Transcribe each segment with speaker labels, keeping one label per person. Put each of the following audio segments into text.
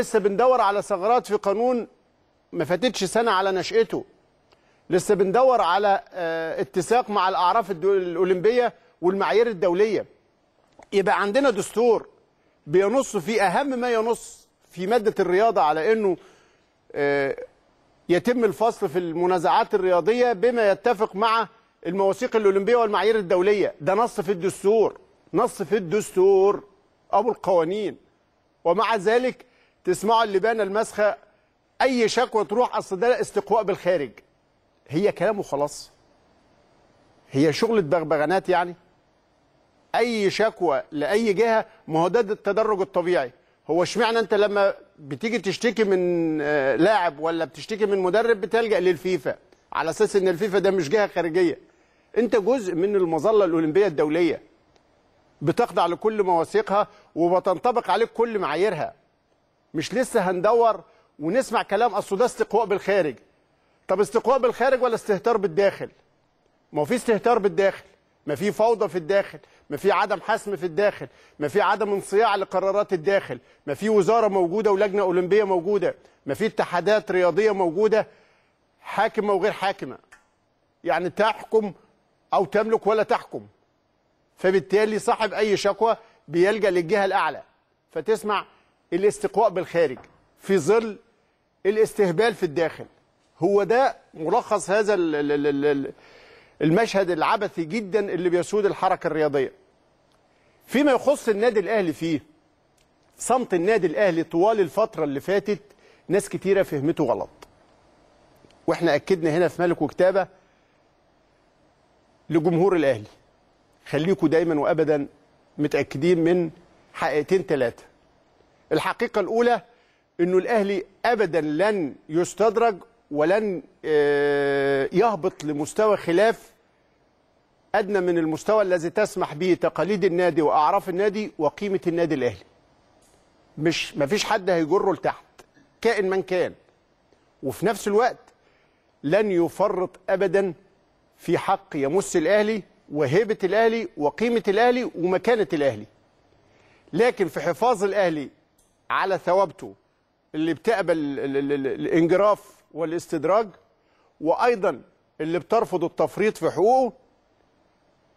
Speaker 1: لسه بندور على ثغرات في قانون ما فاتتش سنه على نشأته لسه بندور على آه، اتساق مع الاعراف الاولمبيه والمعايير الدوليه يبقى عندنا دستور بينص في اهم ما ينص في ماده الرياضه على انه آه، يتم الفصل في المنازعات الرياضيه بما يتفق مع المواثيق الاولمبيه والمعايير الدوليه ده نص في الدستور نص في الدستور او القوانين ومع ذلك تسمعوا اللبانه المسخه اي شكوى تروح اصل ده استقواء بالخارج هي كلام وخلاص هي شغله بغبغانات يعني اي شكوى لاي جهه ما هو ده التدرج الطبيعي هو اشمعنى انت لما بتيجي تشتكي من آه، لاعب ولا بتشتكي من مدرب بتلجا للفيفا على اساس ان الفيفا ده مش جهه خارجيه انت جزء من المظله الاولمبيه الدوليه بتخضع لكل مواثيقها وبتنطبق عليك كل معاييرها مش لسه هندور ونسمع كلام اصل ده استقواء بالخارج طب استقواء بالخارج ولا استهتار بالداخل ما هو في استهتار بالداخل ما في فوضى في الداخل ما في عدم حسم في الداخل ما في عدم انصياع لقرارات الداخل ما في وزاره موجوده ولجنه اولمبيه موجوده ما في اتحادات رياضيه موجوده حاكمه وغير حاكمه يعني تحكم او تملك ولا تحكم فبالتالي صاحب اي شكوى بيلجا للجهه الاعلى فتسمع الاستقواء بالخارج في ظل الاستهبال في الداخل هو ده ملخص هذا المشهد العبثي جدا اللي بيسود الحركة الرياضية فيما يخص النادي الأهلي فيه صمت النادي الأهلي طوال الفترة اللي فاتت ناس كتيرة فهمته غلط واحنا أكدنا هنا في ملك وكتابة لجمهور الأهلي خليكم دايما وأبدا متأكدين من حقيقتين ثلاثة الحقيقه الاولى انه الاهلي ابدا لن يستدرج ولن آه، يهبط لمستوى خلاف ادنى من المستوى الذي تسمح به تقاليد النادي واعراف النادي وقيمه النادي الاهلي مش مفيش حد هيجره لتحت كائن من كان وفي نفس الوقت لن يفرط ابدا في حق يمس الاهلي وهيبه الاهلي وقيمه الاهلي ومكانه الاهلي لكن في حفاظ الاهلي على ثوابته اللي بتقبل الانجراف والاستدراج وايضا اللي بترفض التفريط في حقوقه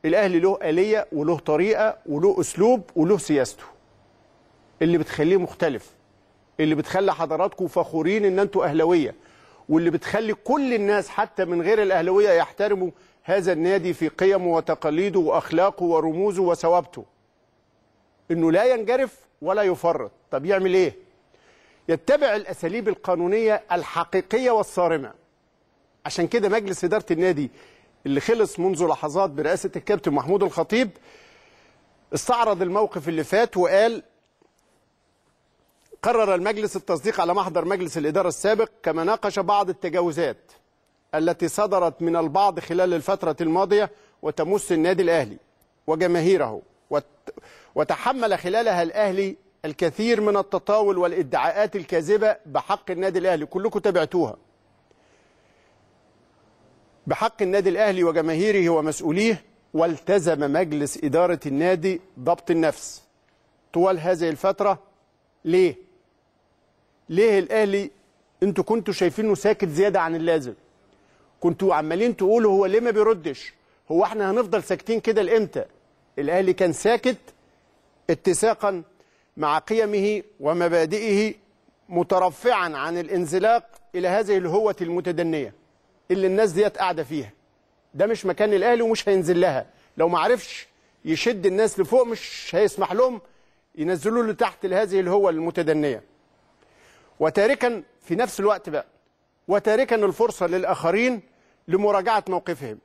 Speaker 1: الاهلي له اليه وله طريقه وله اسلوب وله سياسته اللي بتخليه مختلف اللي بتخلي حضراتكم فخورين ان انتوا اهلاويه واللي بتخلي كل الناس حتى من غير الاهلاويه يحترموا هذا النادي في قيمه وتقاليده واخلاقه ورموزه وثوابته انه لا ينجرف ولا يفرط طب يعمل ايه يتبع الاساليب القانونيه الحقيقيه والصارمه عشان كده مجلس اداره النادي اللي خلص منذ لحظات برئاسه الكابتن محمود الخطيب استعرض الموقف اللي فات وقال قرر المجلس التصديق على محضر مجلس الإدارة السابق كما ناقش بعض التجاوزات التي صدرت من البعض خلال الفترة الماضية وتمس النادي الأهلي وجماهيره وتحمل خلالها الأهلي الكثير من التطاول والادعاءات الكاذبة بحق النادي الأهلي كلكم تابعتوها بحق النادي الأهلي وجماهيره ومسؤوليه والتزم مجلس إدارة النادي ضبط النفس طوال هذه الفترة ليه؟ ليه الأهلي أنتوا كنتوا شايفينه ساكت زيادة عن اللازم كنتوا عمالين تقولوا هو ليه ما بيردش؟ هو احنا هنفضل ساكتين كده لإمتى؟ الأهلي كان ساكت اتساقا مع قيمه ومبادئه مترفعا عن الانزلاق إلى هذه الهوة المتدنية اللي الناس ديت قاعدة فيها ده مش مكان الأهلي ومش هينزل لها لو ما عرفش يشد الناس لفوق مش هيسمح لهم ينزلوا له تحت لهذه الهوة المتدنية وتاركا في نفس الوقت بقى وتاركا الفرصة للآخرين لمراجعة موقفهم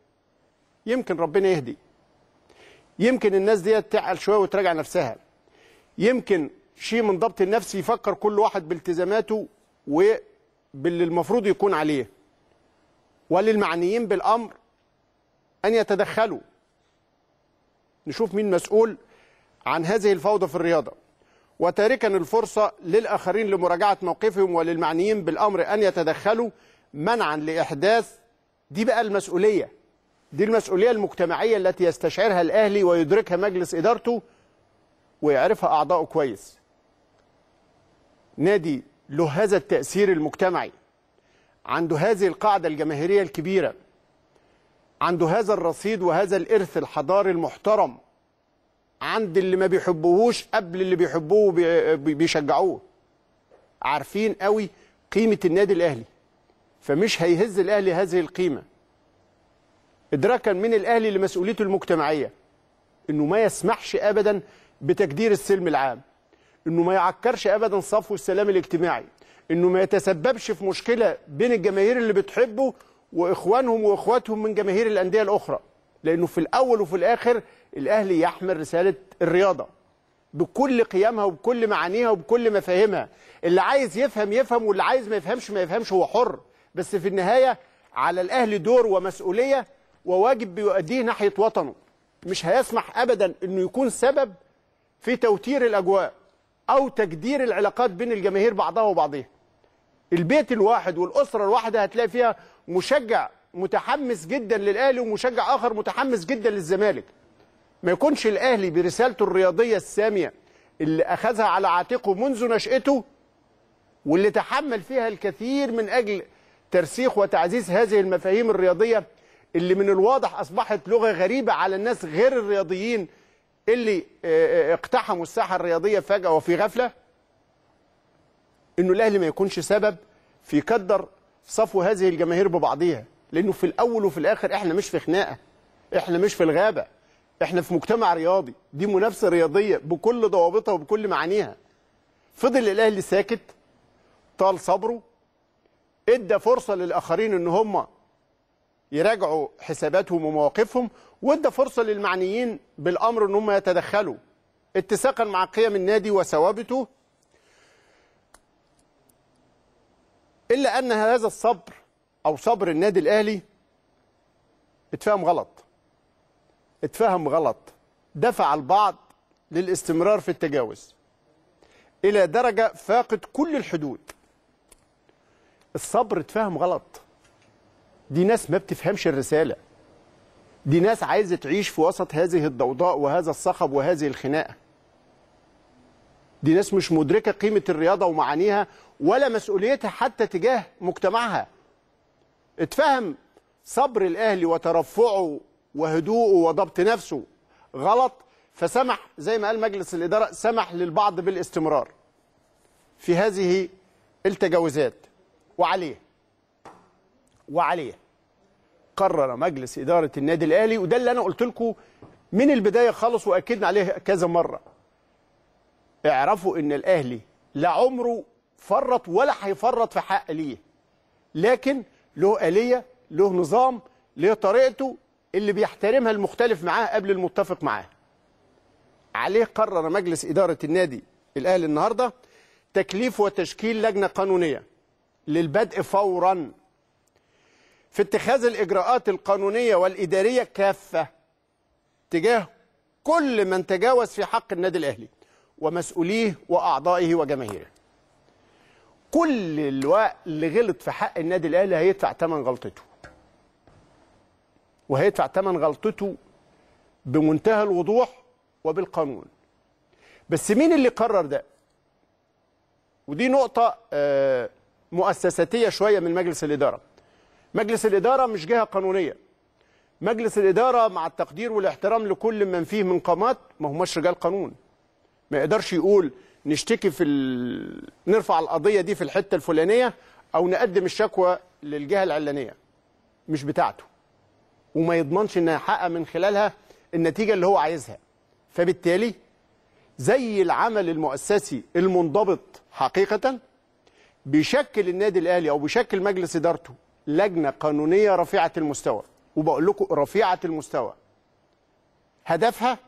Speaker 1: يمكن ربنا يهدي يمكن الناس ديت تعقل شويه وتراجع نفسها يمكن شيء من ضبط النفس يفكر كل واحد بالتزاماته وباللي المفروض يكون عليه وللمعنيين بالامر ان يتدخلوا نشوف مين مسؤول عن هذه الفوضى في الرياضه وتاركا الفرصه للاخرين لمراجعه موقفهم وللمعنيين بالامر ان يتدخلوا منعا لاحداث دي بقى المسؤوليه دي المسؤولية المجتمعية التي يستشعرها الأهلي ويدركها مجلس إدارته ويعرفها أعضاؤه كويس نادي له هذا التأثير المجتمعي عنده هذه القاعدة الجماهيرية الكبيرة عنده هذا الرصيد وهذا الإرث الحضاري المحترم عند اللي ما بيحبوهوش قبل اللي بيحبوه بيشجعوه عارفين قوي قيمة النادي الأهلي فمش هيهز الأهلي هذه القيمة ادراكا من الاهلي لمسؤوليته المجتمعيه انه ما يسمحش ابدا بتجدير السلم العام انه ما يعكرش ابدا صفو السلام الاجتماعي انه ما يتسببش في مشكله بين الجماهير اللي بتحبه واخوانهم واخواتهم من جماهير الانديه الاخرى لانه في الاول وفي الاخر الاهلي يحمل رساله الرياضه بكل قيمها وبكل معانيها وبكل مفاهيمها اللي عايز يفهم يفهم واللي عايز ما يفهمش ما يفهمش هو حر بس في النهايه على الاهلي دور ومسؤوليه وواجب بيؤديه ناحية وطنه مش هيسمح أبدا أنه يكون سبب في توتير الأجواء أو تجدير العلاقات بين الجماهير بعضها وبعضها البيت الواحد والأسرة الواحدة هتلاقي فيها مشجع متحمس جدا للأهلي ومشجع آخر متحمس جدا للزمالك ما يكونش الأهلي برسالته الرياضية السامية اللي أخذها على عاتقه منذ نشأته واللي تحمل فيها الكثير من أجل ترسيخ وتعزيز هذه المفاهيم الرياضية اللي من الواضح اصبحت لغه غريبه على الناس غير الرياضيين اللي آه، آه، اقتحموا الساحه الرياضيه فجاه وفي غفله انه الاهلي ما يكونش سبب في كدر صفو هذه الجماهير ببعضيها لانه في الاول وفي الاخر احنا مش في خناقه احنا مش في الغابه احنا في مجتمع رياضي دي منافسه رياضيه بكل ضوابطها وبكل معانيها فضل الاهلي ساكت طال صبره ادى فرصه للاخرين ان هم يراجعوا حساباتهم ومواقفهم وادى فرصه للمعنيين بالامر ان هم يتدخلوا اتساقا مع قيم النادي وثوابته الا ان هذا الصبر او صبر النادي الاهلي اتفهم غلط اتفهم غلط دفع البعض للاستمرار في التجاوز الى درجه فاقت كل الحدود الصبر اتفهم غلط دي ناس ما بتفهمش الرسالة دي ناس عايزة تعيش في وسط هذه الضوضاء وهذا الصخب وهذه الخناقة دي ناس مش مدركة قيمة الرياضة ومعانيها ولا مسؤوليتها حتى تجاه مجتمعها اتفهم صبر الأهلي وترفعه وهدوءه وضبط نفسه غلط فسمح زي ما قال مجلس الإدارة سمح للبعض بالاستمرار في هذه التجاوزات وعليه وعليه قرر مجلس إدارة النادي الأهلي وده اللي أنا قلت لكم من البداية خالص وأكدنا عليه كذا مرة اعرفوا إن الأهلي لا عمره فرط ولا هيفرط في حق ليه لكن له آلية له نظام له طريقته اللي بيحترمها المختلف معاه قبل المتفق معاه عليه قرر مجلس إدارة النادي الأهلي النهاردة تكليف وتشكيل لجنة قانونية للبدء فوراً في اتخاذ الإجراءات القانونية والإدارية كافة تجاه كل من تجاوز في حق النادي الأهلي ومسؤوليه وأعضائه وجماهيره كل الوقت اللي غلط في حق النادي الأهلي هيدفع ثمن غلطته وهيدفع ثمن غلطته بمنتهى الوضوح وبالقانون بس مين اللي قرر ده ودي نقطة آه، مؤسساتية شوية من مجلس الإدارة مجلس الإدارة مش جهة قانونية مجلس الإدارة مع التقدير والاحترام لكل من فيه من قامات ما هماش رجال قانون ما يقدرش يقول نشتكي في ال... نرفع القضية دي في الحتة الفلانية أو نقدم الشكوى للجهة العلانية مش بتاعته وما يضمنش إن حقق من خلالها النتيجة اللي هو عايزها فبالتالي زي العمل المؤسسي المنضبط حقيقة بيشكل النادي الأهلي أو بيشكل مجلس إدارته لجنه قانونيه رفيعه المستوى وبقول لكم رفيعه المستوى هدفها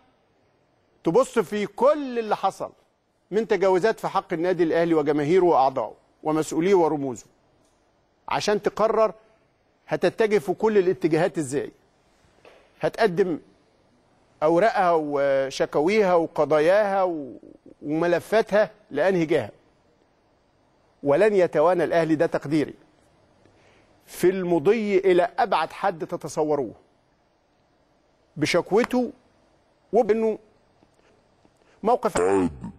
Speaker 1: تبص في كل اللي حصل من تجاوزات في حق النادي الاهلي وجماهيره واعضائه ومسؤوليه ورموزه عشان تقرر هتتجه في كل الاتجاهات ازاي هتقدم اوراقها وشكاويها وقضاياها وملفاتها لانهي جهه ولن يتوانى الاهلي ده تقديري في المضي إلى أبعد حد تتصوروه بشكوته وبأنه موقف عاد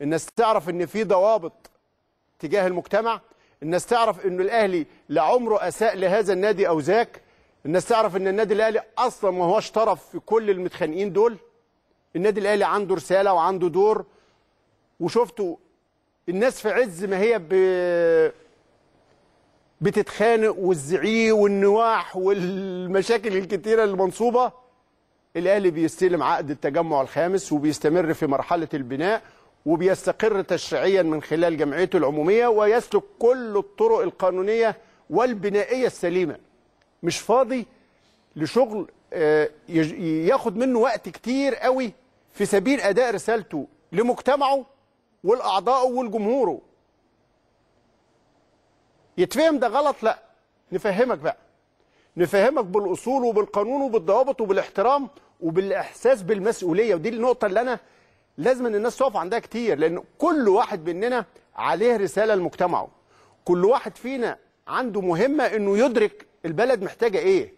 Speaker 1: الناس تعرف ان في ضوابط تجاه المجتمع الناس تعرف ان الاهلي لعمره اساء لهذا النادي او ذاك الناس تعرف ان النادي الاهلي اصلا ما هوش طرف في كل المتخانقين دول النادي الاهلي عنده رساله وعنده دور وشفتوا الناس في عز ما هي ب... بتتخانق والزعيق والنواح والمشاكل الكتيره المنصوبه الاهلي بيستلم عقد التجمع الخامس وبيستمر في مرحله البناء وبيستقر تشريعيا من خلال جمعيته العموميه ويسلك كل الطرق القانونيه والبنائيه السليمه مش فاضي لشغل آه، ياخد منه وقت كتير قوي في سبيل اداء رسالته لمجتمعه والاعضاء والجمهوره يتفهم ده غلط لا نفهمك بقى نفهمك بالاصول وبالقانون وبالضوابط وبالاحترام وبالاحساس بالمسؤوليه ودي النقطه اللي انا لازم ان الناس تقف عندها كتير لان كل واحد مننا عليه رساله لمجتمعه كل واحد فينا عنده مهمه انه يدرك البلد محتاجه ايه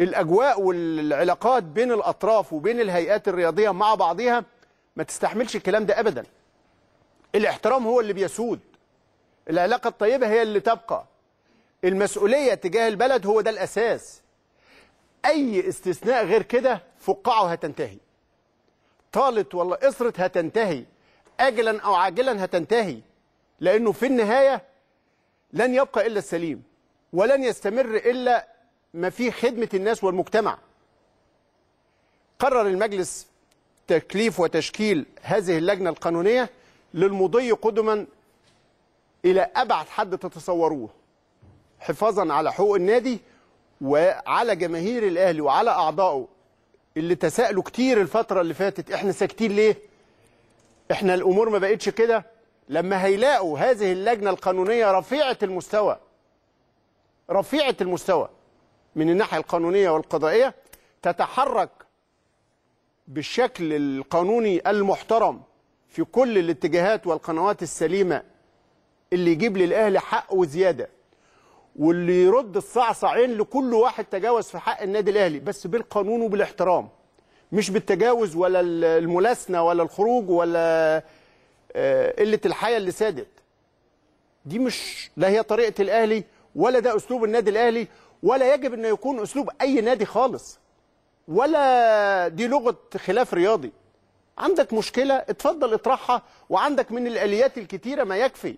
Speaker 1: الاجواء والعلاقات بين الاطراف وبين الهيئات الرياضيه مع بعضها ما تستحملش الكلام ده ابدا الاحترام هو اللي بيسود العلاقه الطيبه هي اللي تبقى المسؤوليه تجاه البلد هو ده الاساس اي استثناء غير كده فقاعه هتنتهي طالت ولا قصرت هتنتهي اجلا او عاجلا هتنتهي لانه في النهايه لن يبقى الا السليم ولن يستمر إلا ما فيه خدمة الناس والمجتمع قرر المجلس تكليف وتشكيل هذه اللجنة القانونية للمضي قدما إلى أبعد حد تتصوروه حفاظا على حقوق النادي وعلى جماهير الأهلي وعلى أعضائه اللي تساءلوا كتير الفترة اللي فاتت احنا ساكتين ليه احنا الأمور ما بقتش كده لما هيلاقوا هذه اللجنة القانونية رفيعة المستوى رفيعه المستوى من الناحيه القانونيه والقضائيه تتحرك بالشكل القانوني المحترم في كل الاتجاهات والقنوات السليمه اللي يجيب للاهلي حق وزياده واللي يرد الصعصعين لكل واحد تجاوز في حق النادي الاهلي بس بالقانون وبالاحترام مش بالتجاوز ولا الملاسنه ولا الخروج ولا آه، قله الحياه اللي سادت دي مش لا هي طريقه الاهلي ولا ده اسلوب النادي الاهلي ولا يجب انه يكون اسلوب اي نادي خالص ولا دي لغه خلاف رياضي عندك مشكله اتفضل اطرحها وعندك من الاليات الكتيره ما يكفي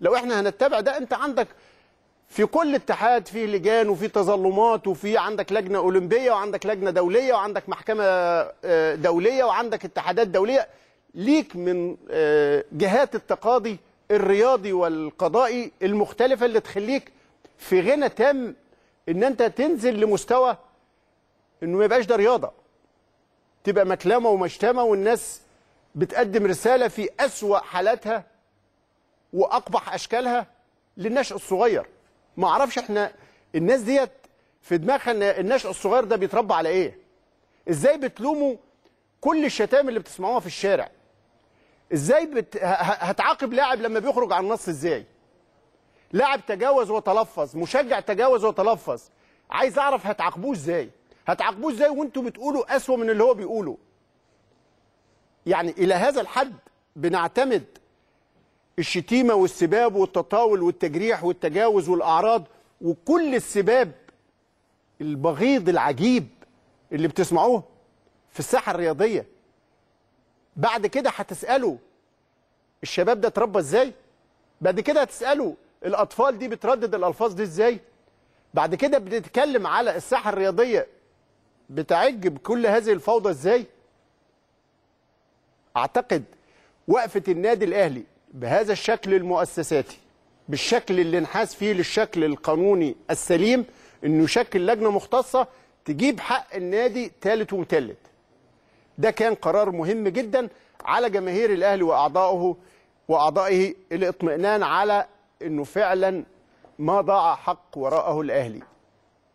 Speaker 1: لو احنا هنتبع ده انت عندك في كل اتحاد فيه لجان وفي تظلمات وفي عندك لجنه اولمبيه وعندك لجنه دوليه وعندك محكمه آه، دوليه وعندك اتحادات دوليه ليك من آه، جهات التقاضي الرياضي والقضائي المختلفة اللي تخليك في غنى تام ان انت تنزل لمستوى انه ما يبقاش ده رياضة تبقى مكلمة ومشتمة والناس بتقدم رسالة في أسوأ حالاتها وأقبح أشكالها للنشأ الصغير ما اعرفش احنا الناس ديت في دماغها ان النشأ الصغير ده بيتربى على ايه ازاي بتلوموا كل الشتائم اللي بتسمعوها في الشارع ازاي بت... هتعاقب لاعب لما بيخرج عن النص ازاي لاعب تجاوز وتلفظ مشجع تجاوز وتلفظ عايز اعرف هتعاقبوه ازاي هتعاقبوه ازاي وانتوا بتقولوا اسوأ من اللي هو بيقوله يعني الى هذا الحد بنعتمد الشتيمه والسباب والتطاول والتجريح والتجاوز والاعراض وكل السباب البغيض العجيب اللي بتسمعوه في الساحه الرياضيه بعد كده هتساله الشباب ده اتربى ازاي بعد كده هتساله الاطفال دي بتردد الالفاظ دي ازاي بعد كده بتتكلم على الساحه الرياضيه بتعج بكل هذه الفوضى ازاي اعتقد وقفه النادي الاهلي بهذا الشكل المؤسساتي بالشكل اللي انحاز فيه للشكل القانوني السليم انه يشكل لجنه مختصه تجيب حق النادي ثالث ومثلث ده كان قرار مهم جدا على جماهير الاهلي واعضائه واعضائه الاطمئنان على انه فعلا ما ضاع حق وراءه الاهلي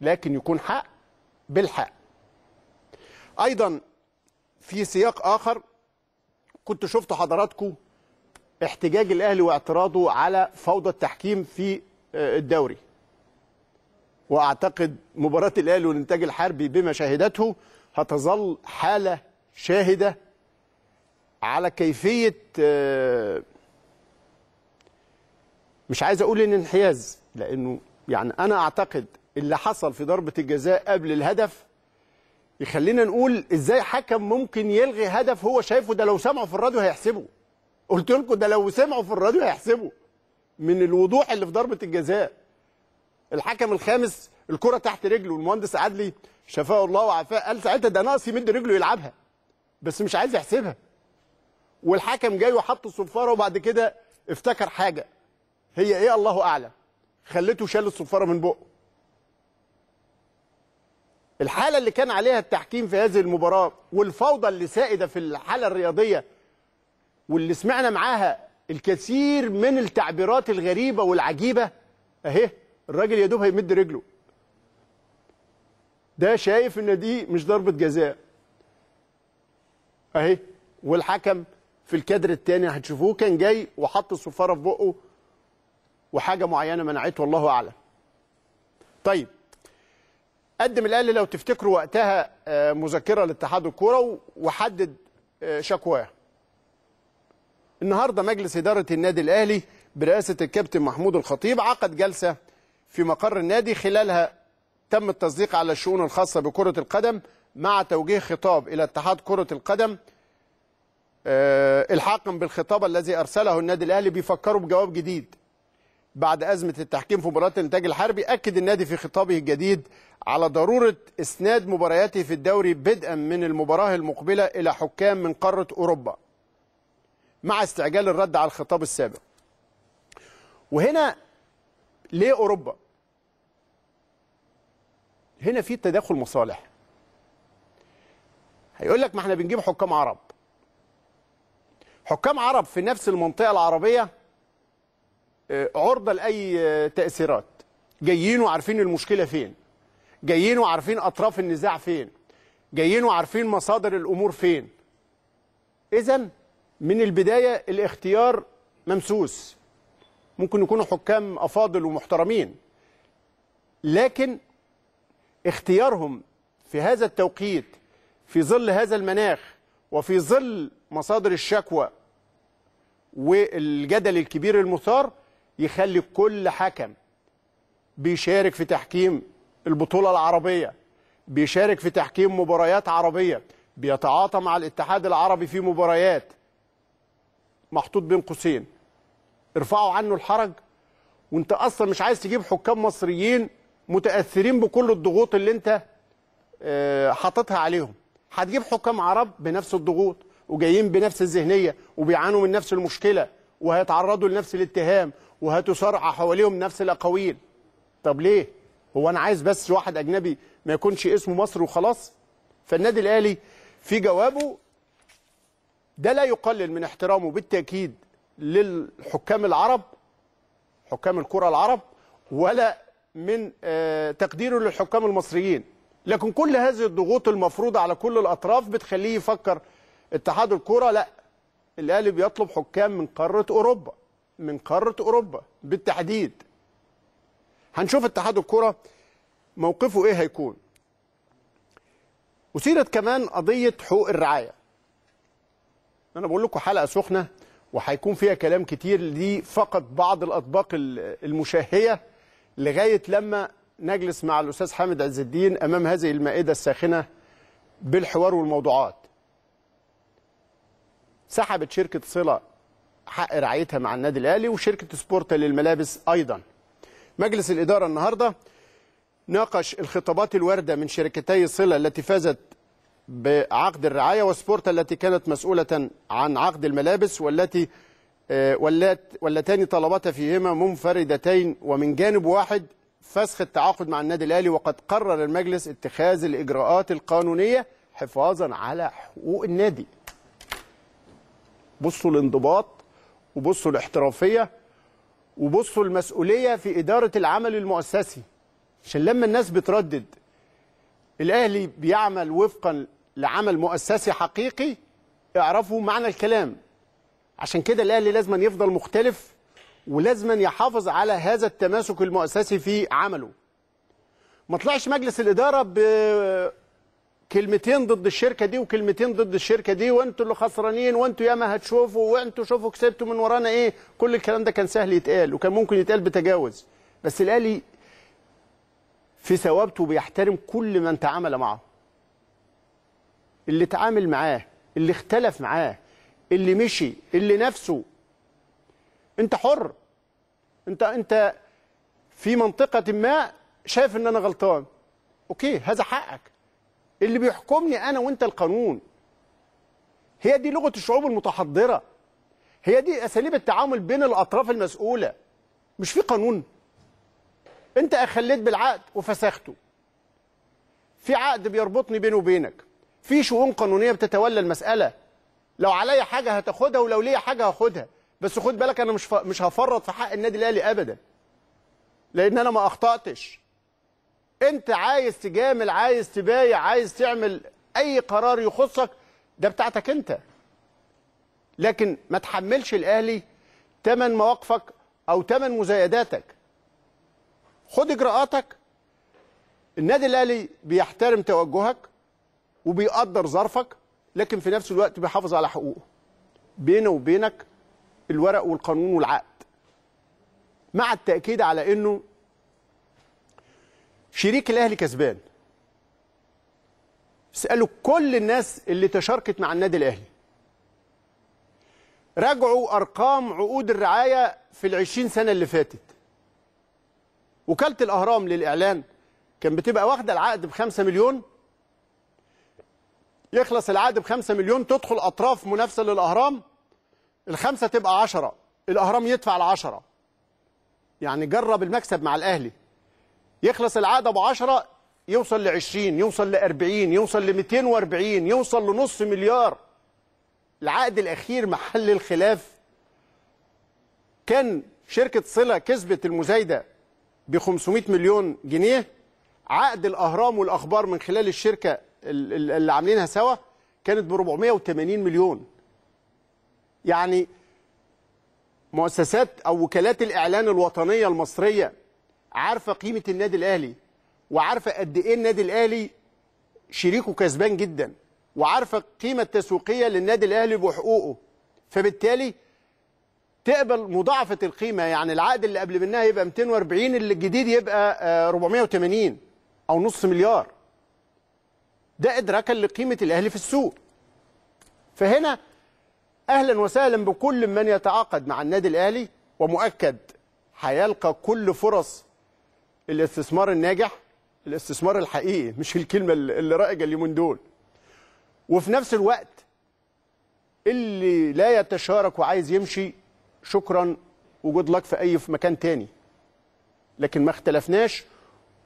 Speaker 1: لكن يكون حق بالحق ايضا في سياق اخر كنت شفت حضراتكم احتجاج الاهلي واعتراضه على فوضى التحكيم في آه، الدوري واعتقد مباراه الاهلي والانتاج الحربي بما شاهدته هتظل حاله شاهدة على كيفية آه، مش عايز أقول إن انحياز لأنه يعني أنا أعتقد اللي حصل في ضربة الجزاء قبل الهدف يخلينا نقول إزاي حكم ممكن يلغي هدف هو شايفه ده لو سمعه في الراديو هيحسبه قلت لكم ده لو سمعه في الراديو هيحسبه من الوضوح اللي في ضربة الجزاء الحكم الخامس الكرة تحت رجله المهندس عدلي شفاه الله وعافاه قال ساعتها ده ناقص يمد رجله يلعبها بس مش عايز يحسبها والحكم جاي وحط الصفاره وبعد كده افتكر حاجه هي ايه الله اعلم خليته شال الصفاره من بقه الحاله اللي كان عليها التحكيم في هذه المباراه والفوضى اللي سائده في الحاله الرياضيه واللي سمعنا معاها الكثير من التعبيرات الغريبه والعجيبه اهي الراجل يا دوب هيمد رجله ده شايف ان دي مش ضربه جزاء اهي والحكم في الكادر الثاني هتشوفوه كان جاي وحط صفاره في بقه وحاجه معينه منعته والله اعلم. طيب قدم الاهلي لو تفتكروا وقتها آه، مذكره لاتحاد الكوره وحدد آه، شكواه. النهارده مجلس اداره النادي الاهلي برئاسه الكابتن محمود الخطيب عقد جلسه في مقر النادي خلالها تم التصديق على الشؤون الخاصه بكره القدم مع توجيه خطاب إلى اتحاد كرة القدم آه، الحاقا بالخطاب الذي أرسله النادي الأهلي بيفكروا بجواب جديد بعد أزمة التحكيم في مباراة الإنتاج الحربي أكد النادي في خطابه الجديد على ضرورة إسناد مبارياته في الدوري بدءا من المباراة المقبلة إلى حكام من قارة أوروبا مع استعجال الرد على الخطاب السابق وهنا ليه أوروبا؟ هنا في تداخل مصالح هيقول لك ما احنا بنجيب حكام عرب حكام عرب في نفس المنطقه العربيه آه، عرضه لاي آه، تاثيرات جايين وعارفين المشكله فين جايين وعارفين اطراف النزاع فين جايين وعارفين مصادر الامور فين اذا من البدايه الاختيار ممسوس ممكن يكونوا حكام افاضل ومحترمين لكن اختيارهم في هذا التوقيت في ظل هذا المناخ وفي ظل مصادر الشكوى والجدل الكبير المثار يخلي كل حكم بيشارك في تحكيم البطولة العربية بيشارك في تحكيم مباريات عربية بيتعاطى مع الاتحاد العربي في مباريات محطوط بين قوسين ارفعوا عنه الحرج وانت اصلا مش عايز تجيب حكام مصريين متاثرين بكل الضغوط اللي انت آه، حاططها عليهم هتجيب حكام عرب بنفس الضغوط وجايين بنفس الذهنيه وبيعانوا من نفس المشكله وهيتعرضوا لنفس الاتهام وهتصارع حواليهم نفس الاقاويل طب ليه هو انا عايز بس واحد اجنبي ما يكونش اسمه مصر وخلاص فالنادي الاهلي في جوابه ده لا يقلل من احترامه بالتاكيد للحكام العرب حكام الكره العرب ولا من آه، تقديره للحكام المصريين لكن كل هذه الضغوط المفروضه على كل الاطراف بتخليه يفكر اتحاد الكوره لا الاهلي بيطلب حكام من قاره اوروبا من قاره اوروبا بالتحديد هنشوف اتحاد الكوره موقفه ايه هيكون اثيرت كمان قضيه حقوق الرعايه انا بقول لكم حلقه سخنه وهيكون فيها كلام كتير دي فقط بعض الاطباق المشهيه لغايه لما نجلس مع الأستاذ حامد عز الدين أمام هذه المائدة الساخنة بالحوار والموضوعات سحبت شركة صلة حق رعايتها مع النادي الأهلي وشركة سبورتا للملابس أيضا مجلس الإدارة النهاردة ناقش الخطابات الواردة من شركتي صلة التي فازت بعقد الرعاية وسبورتا التي كانت مسؤولة عن عقد الملابس والتي آه، واللتان طلبتا فيهما منفردتين ومن جانب واحد فسخ التعاقد مع النادي الاهلي وقد قرر المجلس اتخاذ الاجراءات القانونيه حفاظا على حقوق النادي. بصوا الانضباط وبصوا الاحترافيه وبصوا المسؤوليه في اداره العمل المؤسسي. عشان لما الناس بتردد الاهلي بيعمل وفقا لعمل مؤسسي حقيقي اعرفوا معنى الكلام. عشان كده الاهلي لازم يفضل مختلف ولازما يحافظ على هذا التماسك المؤسسي في عمله ما طلعش مجلس الإدارة بكلمتين ضد الشركة دي وكلمتين ضد الشركة دي وانتوا اللي خسرانين وانتوا ياما هتشوفوا وانتوا شوفوا كسبتوا من ورانا ايه كل الكلام ده كان سهل يتقال وكان ممكن يتقال بتجاوز بس الأهلي في ثوابته بيحترم كل من تعامل معه اللي تعامل معاه اللي اختلف معاه اللي مشي اللي نفسه انت حر انت انت في منطقه ما شايف ان انا غلطان اوكي هذا حقك اللي بيحكمني انا وانت القانون هي دي لغه الشعوب المتحضره هي دي اساليب التعامل بين الاطراف المسؤوله مش في قانون انت اخليت بالعقد وفسخته في عقد بيربطني بيني وبينك في شؤون قانونيه بتتولى المساله لو عليا حاجه هتاخدها ولو ليا حاجه هاخدها بس خد بالك انا مش مش هفرط في حق النادي الاهلي ابدا لان انا ما اخطاتش انت عايز تجامل عايز تبايع عايز تعمل اي قرار يخصك ده بتاعتك انت لكن ما تحملش الاهلي تمن مواقفك او تمن مزايداتك خد اجراءاتك النادي الاهلي بيحترم توجهك وبيقدر ظرفك لكن في نفس الوقت بيحافظ على حقوقه بينه وبينك الورق والقانون والعقد مع التأكيد على أنه شريك الأهلي كسبان اسألوا كل الناس اللي تشاركت مع النادي الأهلي راجعوا أرقام عقود الرعاية في العشرين سنة اللي فاتت وكالة الأهرام للإعلان كان بتبقى واخدة العقد بخمسة مليون يخلص العقد بخمسة مليون تدخل أطراف منافسة للأهرام الخمسة تبقى عشرة الأهرام يدفع العشرة يعني جرب المكسب مع الأهلي يخلص العقد أبو عشرة يوصل ل 20 يوصل ل 40 يوصل ل 240 يوصل لنص مليار العقد الأخير محل الخلاف كان شركة صلة كسبت المزايدة ب 500 مليون جنيه عقد الأهرام والأخبار من خلال الشركة اللي عاملينها سوا كانت ب 480 مليون يعني مؤسسات او وكالات الاعلان الوطنيه المصريه عارفه قيمه النادي الاهلي وعارفه قد ايه النادي الاهلي شريكه كسبان جدا وعارفه القيمه التسويقيه للنادي الاهلي بحقوقه فبالتالي تقبل مضاعفه القيمه يعني العقد اللي قبل منها يبقى 240 اللي الجديد يبقى 480 آه، او نص مليار ده ادراكا لقيمه الاهلي في السوق فهنا اهلا وسهلا بكل من يتعاقد مع النادي الاهلي ومؤكد هيلقى كل فرص الاستثمار الناجح الاستثمار الحقيقي مش الكلمه اللي رائجه اليومين دول وفي نفس الوقت اللي لا يتشارك وعايز يمشي شكرا وجود لك في اي في مكان تاني لكن ما اختلفناش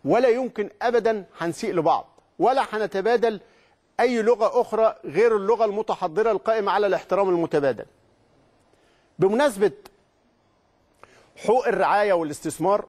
Speaker 1: ولا يمكن ابدا هنسيء لبعض ولا هنتبادل أي لغة أخرى غير اللغة المتحضرة القائمة على الاحترام المتبادل بمناسبة حقوق الرعاية والاستثمار